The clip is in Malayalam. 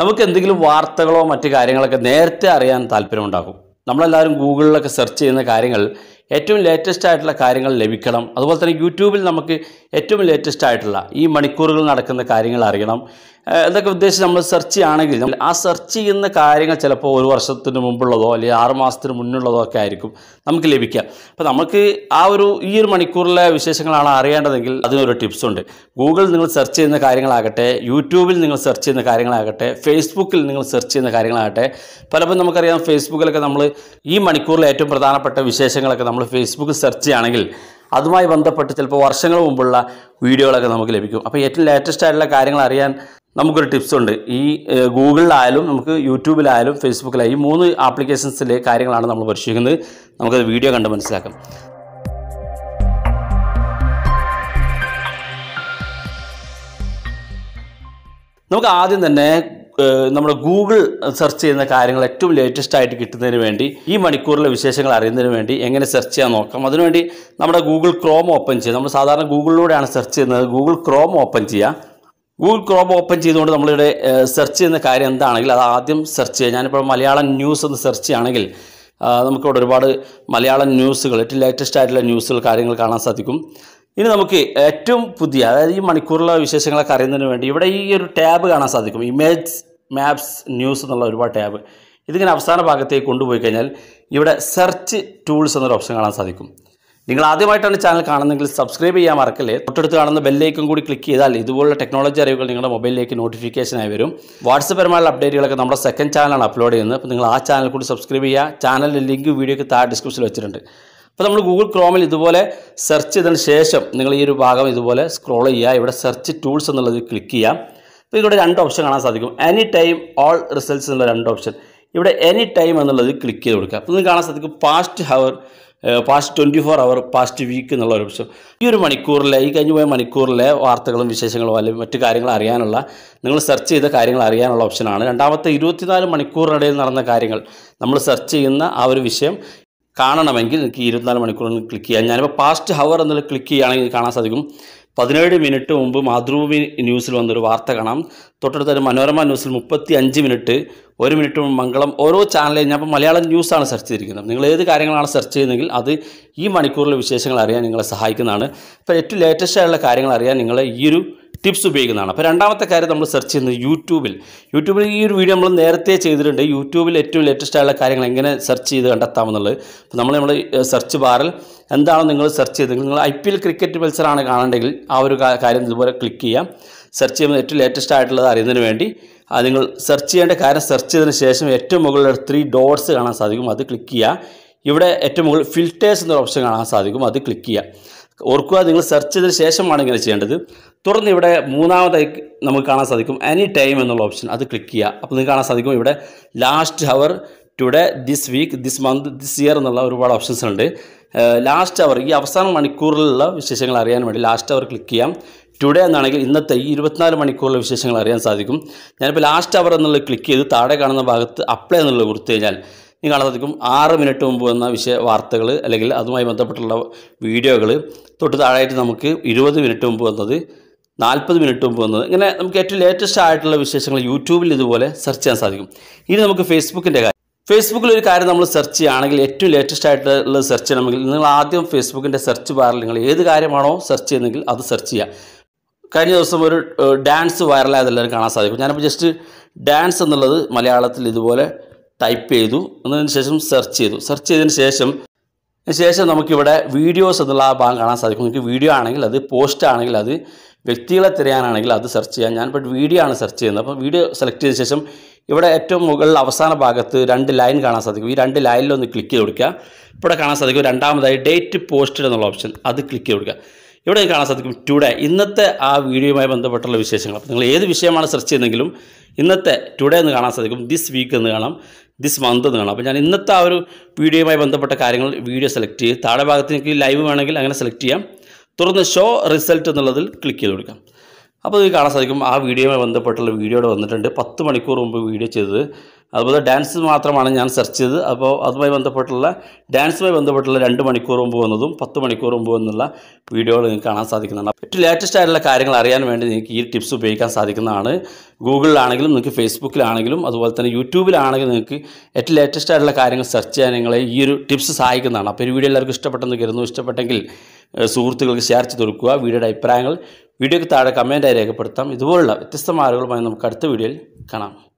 നമുക്ക് എന്തെങ്കിലും വാർത്തകളോ മറ്റു കാര്യങ്ങളൊക്കെ നേരത്തെ അറിയാൻ താല്പര്യമുണ്ടാകും നമ്മളെല്ലാവരും ഗൂഗിളിലൊക്കെ സെർച്ച് ചെയ്യുന്ന കാര്യങ്ങൾ ഏറ്റവും ലേറ്റസ്റ്റ് ആയിട്ടുള്ള കാര്യങ്ങൾ ലഭിക്കണം അതുപോലെ തന്നെ യൂട്യൂബിൽ നമുക്ക് ഏറ്റവും ലേറ്റസ്റ്റ് ആയിട്ടുള്ള ഈ മണിക്കൂറുകൾ നടക്കുന്ന കാര്യങ്ങൾ അറിയണം ഇതൊക്കെ ഉദ്ദേശിച്ച് നമ്മൾ സെർച്ച് ചെയ്യുകയാണെങ്കിൽ ആ സെർച്ച് ചെയ്യുന്ന കാര്യങ്ങൾ ചിലപ്പോൾ ഒരു വർഷത്തിന് മുമ്പുള്ളതോ അല്ലെങ്കിൽ ആറ് മാസത്തിന് മുന്നുള്ളതോ ഒക്കെ ആയിരിക്കും നമുക്ക് ലഭിക്കുക അപ്പോൾ നമുക്ക് ആ ഒരു ഈ ഒരു മണിക്കൂറിലെ വിശേഷങ്ങളാണ് അറിയേണ്ടതെങ്കിൽ അതിനൊരു ടിപ്സുണ്ട് ഗൂഗിളിൽ നിങ്ങൾ സെർച്ച് ചെയ്യുന്ന കാര്യങ്ങളാകട്ടെ യൂട്യൂബിൽ നിങ്ങൾ സെർച്ച് ചെയ്യുന്ന കാര്യങ്ങളാകട്ടെ ഫേസ്ബുക്കിൽ നിങ്ങൾ സെർച്ച് ചെയ്യുന്ന കാര്യങ്ങളാകട്ടെ പലപ്പോഴും നമുക്കറിയാം ഫേസ്ബുക്കിലൊക്കെ നമ്മൾ ഈ മണിക്കൂറിലെ ഏറ്റവും പ്രധാനപ്പെട്ട വിശേഷങ്ങളൊക്കെ നമ്മൾ നമ്മൾ ഫേസ്ബുക്ക് സെർച്ച് ചെയ്യുകയാണെങ്കിൽ അതുമായി ബന്ധപ്പെട്ട് ചിലപ്പോൾ വർഷങ്ങൾ മുമ്പുള്ള വീഡിയോകളൊക്കെ നമുക്ക് ലഭിക്കും അപ്പോൾ ഏറ്റവും ലേറ്റസ്റ്റ് ആയിട്ടുള്ള കാര്യങ്ങൾ അറിയാൻ നമുക്കൊരു ടിപ്സ് ഉണ്ട് ഈ ഗൂഗിളിലായാലും നമുക്ക് യൂട്യൂബിലായാലും ഫേസ്ബുക്കിലായാലും ഈ മൂന്ന് ആപ്ലിക്കേഷൻസിലെ കാര്യങ്ങളാണ് നമ്മൾ പരിശീലിക്കുന്നത് നമുക്കത് വീഡിയോ കണ്ട് മനസ്സിലാക്കാം നമുക്ക് ആദ്യം തന്നെ നമ്മുടെ ഗൂഗിൾ സെർച്ച് ചെയ്യുന്ന കാര്യങ്ങൾ ഏറ്റവും ലേറ്റസ്റ്റ് ആയിട്ട് കിട്ടുന്നതിന് വേണ്ടി ഈ മണിക്കൂറിലെ വിശേഷങ്ങൾ അറിയുന്നതിന് വേണ്ടി എങ്ങനെ സെർച്ച് ചെയ്യാൻ നോക്കാം അതിനുവേണ്ടി നമ്മുടെ ഗൂഗിൾ ക്രോം ഓപ്പൺ ചെയ്യുക നമ്മൾ സാധാരണ ഗൂഗിളിലൂടെയാണ് സെർച്ച് ചെയ്യുന്നത് ഗൂഗിൾ ക്രോം ഓപ്പൺ ചെയ്യുക ഗൂഗിൾ ക്രോം ഓപ്പൺ ചെയ്തുകൊണ്ട് നമ്മളിവിടെ സെർച്ച് ചെയ്യുന്ന കാര്യം എന്താണെങ്കിൽ അത് ആദ്യം സെർച്ച് ചെയ്യുക ഞാനിപ്പോൾ മലയാളം ന്യൂസ് എന്ന് സെർച്ച് ചെയ്യുകയാണെങ്കിൽ നമുക്കിവിടെ ഒരുപാട് മലയാളം ന്യൂസുകൾ ഏറ്റവും ലേറ്റസ്റ്റ് ആയിട്ടുള്ള ന്യൂസുകൾ കാര്യങ്ങൾ കാണാൻ സാധിക്കും ഇനി നമുക്ക് ഏറ്റവും പുതിയ അതായത് ഈ മണിക്കൂറിലെ വിശേഷങ്ങളൊക്കെ അറിയുന്നതിന് വേണ്ടി ഇവിടെ ഈ ഒരു ടാബ് കാണാൻ സാധിക്കും ഇമേജ് മാപ്സ് ന്യൂസ് എന്നുള്ള ഒരുപാട് ടാബ് ഇതിങ്ങനെ അവസാന ഭാഗത്തേക്ക് കൊണ്ടുപോയി കഴിഞ്ഞാൽ ഇവിടെ സെർച്ച് ടൂൾസ് എന്നൊരു ഓപ്ഷൻ കാണാൻ സാധിക്കും നിങ്ങൾ ആദ്യമായിട്ടാണ് ചാനൽ കാണുന്നതെങ്കിൽ സബ്സ്ക്രൈബ് ചെയ്യാൻ മറക്കല്ലേ തൊട്ടടുത്ത് കാണുന്ന ബെല്ലേക്കും കൂടി ക്ലിക്ക് ചെയ്താൽ ഇതുപോലുള്ള ടെക്നോളജി അറിവുകൾ നിങ്ങളുടെ മൊബൈലിലേക്ക് നോട്ടിഫിക്കേഷനായി വരും വാട്സപ്പ് പരമായുള്ള അപ്ഡേറ്റുകളൊക്കെ നമ്മുടെ സെക്കൻഡ് ചാനലാണ് അപ്ലോഡ് ചെയ്യുന്നത് അപ്പോൾ നിങ്ങൾ ആ ചാനൽ കൂടി സബ്സ്ക്രൈബ് ചെയ്യുക ചാനലിൻ്റെ ലിങ്ക് വീഡിയോക്ക് താഴെ ഡിസ്ക്രിപ്ഷനിൽ വെച്ചിട്ടുണ്ട് അപ്പോൾ നമ്മൾ ഗൂഗിൾ ക്രോമിൽ ഇതുപോലെ സെർച്ച് ചെയ്തതിന് ശേഷം നിങ്ങൾ ഈ ഒരു ഭാഗം ഇതുപോലെ സ്ക്രോൾ ചെയ്യുക ഇവിടെ സെർച്ച് ടൂൾസ് എന്നുള്ളത് ക്ലിക്ക് ചെയ്യാം ഇവിടെ രണ്ട് ഓപ്ഷൻ കാണാൻ സാധിക്കും എനി ടൈം ഓൾ റിസൾട്ട്സ് എന്നുള്ള രണ്ട് ഓപ്ഷൻ ഇവിടെ എനി ടൈം എന്നുള്ളത് ക്ലിക്ക് ചെയ്ത് കൊടുക്കുക അപ്പോൾ നിങ്ങൾക്ക് കാണാൻ സാധിക്കും past hour past twenty four hour past week എന്നുള്ള ഒരു ഓപ്ഷൻ ഈ ഒരു മണിക്കൂറിലെ ഈ കഴിഞ്ഞ് പോയ മണിക്കൂറിലെ വാർത്തകളും വിശേഷങ്ങളും അല്ലെങ്കിൽ മറ്റു കാര്യങ്ങൾ അറിയാനുള്ള നിങ്ങൾ സെർച്ച് ചെയ്ത കാര്യങ്ങൾ അറിയാനുള്ള ഓപ്ഷനാണ് രണ്ടാമത്തെ ഇരുപത്തിനാല് മണിക്കൂറിനിടയിൽ നടന്ന കാര്യങ്ങൾ നമ്മൾ സെർച്ച് ചെയ്യുന്ന ആ ഒരു വിഷയം കാണണമെങ്കിൽ നിങ്ങൾക്ക് ഇരുപത്തിനാല് മണിക്കൂറിന് ക്ലിക്ക് ചെയ്യാം ഞാനിപ്പോൾ പാസ്റ്റ് ഹവർ എന്നുള്ള ക്ലിക്ക് ചെയ്യുകയാണെങ്കിൽ കാണാൻ സാധിക്കും പതിനേഴ് മിനിറ്റ് മുമ്പ് മാതൃഭൂമി ന്യൂസിൽ വന്നൊരു വാർത്ത കാണാം തൊട്ടടുത്തൊരു മനോരമ ന്യൂസിൽ മുപ്പത്തി അഞ്ച് മിനിറ്റ് ഒരു മിനിറ്റ് മംഗളം ഓരോ ചാനലിൽ ഞാൻ ഇപ്പോൾ മലയാളം ന്യൂസാണ് സെർച്ച് ചെയ്തിരിക്കുന്നത് നിങ്ങൾ ഏത് കാര്യങ്ങളാണ് സെർച്ച് ചെയ്യുന്നതെങ്കിൽ അത് ഈ മണിക്കൂറിലെ വിശേഷങ്ങൾ അറിയാൻ നിങ്ങളെ സഹായിക്കുന്നതാണ് ഇപ്പോൾ ഏറ്റവും ലേറ്റസ്റ്റ് ആയുള്ള കാര്യങ്ങൾ അറിയാൻ നിങ്ങളെ ഈ ഒരു ടിപ്സ് ഉപയോഗിക്കുന്നതാണ് അപ്പോൾ രണ്ടാമത്തെ കാര്യം നമ്മൾ സെർച്ച് ചെയ്യുന്നത് യൂട്യൂബിൽ യൂട്യൂബിൽ ഈ ഒരു വീഡിയോ നമ്മൾ നേരത്തെ ചെയ്തിട്ടുണ്ട് യൂട്യൂബിൽ ഏറ്റവും ലേറ്റസ്റ്റ് ആയുള്ള കാര്യങ്ങൾ എങ്ങനെ സെർച്ച് ചെയ്ത് കണ്ടെത്താമെന്നുള്ളത് അപ്പോൾ നമ്മൾ നമ്മൾ സെർച്ച് ബാറിൽ എന്താണ് നിങ്ങൾ സെർച്ച് ചെയ്ത് നിങ്ങൾ ഐ പി എൽ ക്രിക്കറ്റ് മത്സരമാണ് കാണേണ്ടെങ്കിൽ ആ ഒരു കാര്യം ഇതുപോലെ ക്ലിക്ക് ചെയ്യാം സെർച്ച് ചെയ്യുമ്പോൾ ഏറ്റവും ലേറ്റസ്റ്റ് ആയിട്ടുള്ളത് അറിയുന്നതിന് വേണ്ടി നിങ്ങൾ സെർച്ച് ചെയ്യേണ്ട കാര്യം സെർച്ച് ചെയ്തതിന് ശേഷം ഏറ്റവും മുകളിൽ ത്രീ ഡോട്ട്സ് കാണാൻ സാധിക്കും അത് ക്ലിക്ക് ചെയ്യുക ഇവിടെ ഏറ്റവും മുകളിൽ ഫിൽറ്റേഴ്സ് എന്നൊരു ഓപ്ഷൻ കാണാൻ സാധിക്കും അത് ക്ലിക്ക് ചെയ്യുക ഓർക്കുക നിങ്ങൾ സെർച്ച് ചെയ്തതിന് ശേഷമാണ് ഇങ്ങനെ ചെയ്യേണ്ടത് തുടർന്ന് ഇവിടെ മൂന്നാമതായി നമുക്ക് കാണാൻ സാധിക്കും എനി ടൈം എന്നുള്ള ഓപ്ഷൻ അത് ക്ലിക്ക് ചെയ്യുക അപ്പോൾ നിങ്ങൾക്ക് കാണാൻ സാധിക്കും ഇവിടെ last hour today this week this month this year എന്നുള്ള ഒരുപാട് ഓപ്ഷൻസ് ഉണ്ട് ലാസ്റ്റ് അവർ ഈ അവസാന മണിക്കൂറിലുള്ള വിശേഷങ്ങൾ അറിയാൻ വേണ്ടി ലാസ്റ്റ് അവർ ക്ലിക്ക് ചെയ്യാം ടുഡേ എന്നാണെങ്കിൽ ഇന്നത്തെ ഈ ഇരുപത്തിനാല് മണിക്കൂറിലെ വിശേഷങ്ങൾ അറിയാൻ സാധിക്കും ഞാനിപ്പോൾ ലാസ്റ്റ് അവർ എന്നുള്ളത് ക്ലിക്ക് ചെയ്ത് താഴെ കാണുന്ന ഭാഗത്ത് അപ്ലൈ എന്നുള്ളത് കൊടുത്തു കഴിഞ്ഞാൽ ഈ കാണാൻ ആറ് മിനിറ്റ് മുമ്പ് വന്ന വിഷയ വാർത്തകൾ അല്ലെങ്കിൽ അതുമായി ബന്ധപ്പെട്ടുള്ള വീഡിയോകൾ തൊട്ട് താഴെയായിട്ട് നമുക്ക് ഇരുപത് മിനിറ്റ് മുമ്പ് വന്നത് നാൽപ്പത് മിനിറ്റ് മുമ്പ് വന്നത് ഇങ്ങനെ നമുക്ക് ഏറ്റവും ലേറ്റസ്റ്റ് ആയിട്ടുള്ള വിശേഷങ്ങൾ യൂട്യൂബിൽ ഇതുപോലെ സെർച്ച് ചെയ്യാൻ സാധിക്കും ഇനി നമുക്ക് ഫേസ്ബുക്കിൻ്റെ കാര്യം ഫേസ്ബുക്കിൽ ഒരു കാര്യം നമ്മൾ സെർച്ച് ചെയ്യുകയാണെങ്കിൽ ഏറ്റവും ലേറ്റസ്റ്റ് ആയിട്ടുള്ള സെർച്ച് ചെയ്യണമെങ്കിൽ നിങ്ങൾ ആദ്യം ഫേസ്ബുക്കിൻ്റെ സെർച്ച് ബാറിൽ നിങ്ങൾ ഏത് കാര്യമാണോ സെർച്ച് ചെയ്യുന്നെങ്കിൽ അത് സെർച്ച് ചെയ്യുക കഴിഞ്ഞ ദിവസം ഒരു ഡാൻസ് വൈറലായതെല്ലാവരും കാണാൻ സാധിക്കും ഞാനിപ്പോൾ ജസ്റ്റ് ഡാൻസ് എന്നുള്ളത് മലയാളത്തിൽ ഇതുപോലെ ടൈപ്പ് ചെയ്തു എന്നതിന് ശേഷം സെർച്ച് ചെയ്തു സെർച്ച് ചെയ്തതിന് ശേഷം ശേഷം നമുക്കിവിടെ വീഡിയോസ് എന്നുള്ള ആ ഭാഗം കാണാൻ സാധിക്കും നിങ്ങൾക്ക് വീഡിയോ ആണെങ്കിൽ അത് പോസ്റ്റ് ആണെങ്കിൽ അത് വ്യക്തികളെ തിരയാനാണെങ്കിൽ അത് സെർച്ച് ചെയ്യാം ഞാൻ ഇപ്പോൾ വീഡിയോ ആണ് സെർച്ച് ചെയ്യുന്നത് അപ്പോൾ വീഡിയോ സെലക്ട് ചെയ്ത ശേഷം ഇവിടെ ഏറ്റവും മുകളിൽ അവസാന ഭാഗത്ത് രണ്ട് ലൈൻ കാണാൻ സാധിക്കും ഈ രണ്ട് ലൈനിലൊന്ന് ക്ലിക്ക് ചെയ്ത് കൊടുക്കുക ഇവിടെ കാണാൻ സാധിക്കും രണ്ടാമതായി ഡേറ്റ് പോസ്റ്റഡ് എന്നുള്ള ഓപ്ഷൻ അത് ക്ലിക്ക് ചെയ്ത് കൊടുക്കുക ഇവിടെ കാണാൻ സാധിക്കും ടുഡേ ഇന്നത്തെ ആ വീഡിയോയുമായി ബന്ധപ്പെട്ടുള്ള വിശേഷങ്ങൾ അപ്പോൾ നിങ്ങൾ ഏത് വിഷയമാണ് സെർച്ച് ചെയ്യുന്നെങ്കിലും ഇന്നത്തെ ടുഡേ എന്ന് കാണാൻ സാധിക്കും ദിസ് വീക്ക് എന്ന് കാണാം ദിസ് മന്ത് എന്ന് കാണാം അപ്പോൾ ഞാൻ ഇന്നത്തെ ആ ഒരു വീഡിയോയുമായി ബന്ധപ്പെട്ട കാര്യങ്ങൾ വീഡിയോ സെലക്ട് ചെയ്ത് താഴെ ഭാഗത്തേക്ക് ലൈവ് വേണമെങ്കിൽ അങ്ങനെ സെലക്ട് ചെയ്യാം തുടർന്ന് ഷോ റിസൾട്ട് എന്നുള്ളതിൽ ക്ലിക്ക് ചെയ്ത് കൊടുക്കാം അപ്പോൾ ഇത് കാണാൻ സാധിക്കും ആ വീഡിയോയുമായി ബന്ധപ്പെട്ടുള്ള വീഡിയോയുടെ വന്നിട്ടുണ്ട് പത്ത് മണിക്കൂർ മുമ്പ് വീഡിയോ ചെയ്തത് അതുപോലെ ഡാൻസ് മാത്രമാണ് ഞാൻ സെർച്ച് ചെയ്തത് അപ്പോൾ അതുമായി ബന്ധപ്പെട്ടുള്ള ഡാൻസുമായി ബന്ധപ്പെട്ടുള്ള രണ്ട് മണിക്കൂർ മുമ്പ് വന്നതും പത്ത് മണിക്കൂർ മുമ്പ് വന്നുള്ള വീഡിയോകൾ നിങ്ങൾക്ക് കാണാൻ സാധിക്കുന്നതാണ് ഏറ്റവും ലേറ്റസ്റ്റ് ആയിട്ടുള്ള കാര്യങ്ങൾ അറിയാൻ വേണ്ടി നിങ്ങൾക്ക് ഈ ടിപ്സ് ഉപയോഗിക്കാൻ സാധിക്കുന്നതാണ് ഗൂഗിളിലാണെങ്കിലും നിങ്ങൾക്ക് ഫേസ്ബുക്കിലാണെങ്കിലും അതുപോലെ തന്നെ യൂട്യൂബിലാണെങ്കിലും നിങ്ങൾക്ക് ഏറ്റവും ലേറ്റസ്റ്റ് ആയിട്ടുള്ള കാര്യങ്ങൾ സെർച്ച് ചെയ്യാൻ നിങ്ങളെ ഈ ഒരു ടിപ്സ് സഹായിക്കുന്നതാണ് അപ്പോൾ ഈ വീഡിയോ എല്ലാവർക്കും ഇഷ്ടപ്പെട്ടെന്ന് കരുതുന്നു ഇഷ്ടപ്പെട്ടെങ്കിൽ സുഹൃത്തുക്കൾക്ക് ഷെയർ ചെയ്ത് കൊടുക്കുക വീഡിയോയുടെ അഭിപ്രായങ്ങൾ വീഡിയോയ്ക്ക് താഴെ കമൻറ്റായി രേഖപ്പെടുത്താം ഇതുപോലുള്ള വ്യത്യസ്തമായ ആളുകളുമായി നമുക്ക് അടുത്ത വീഡിയോയിൽ കാണാം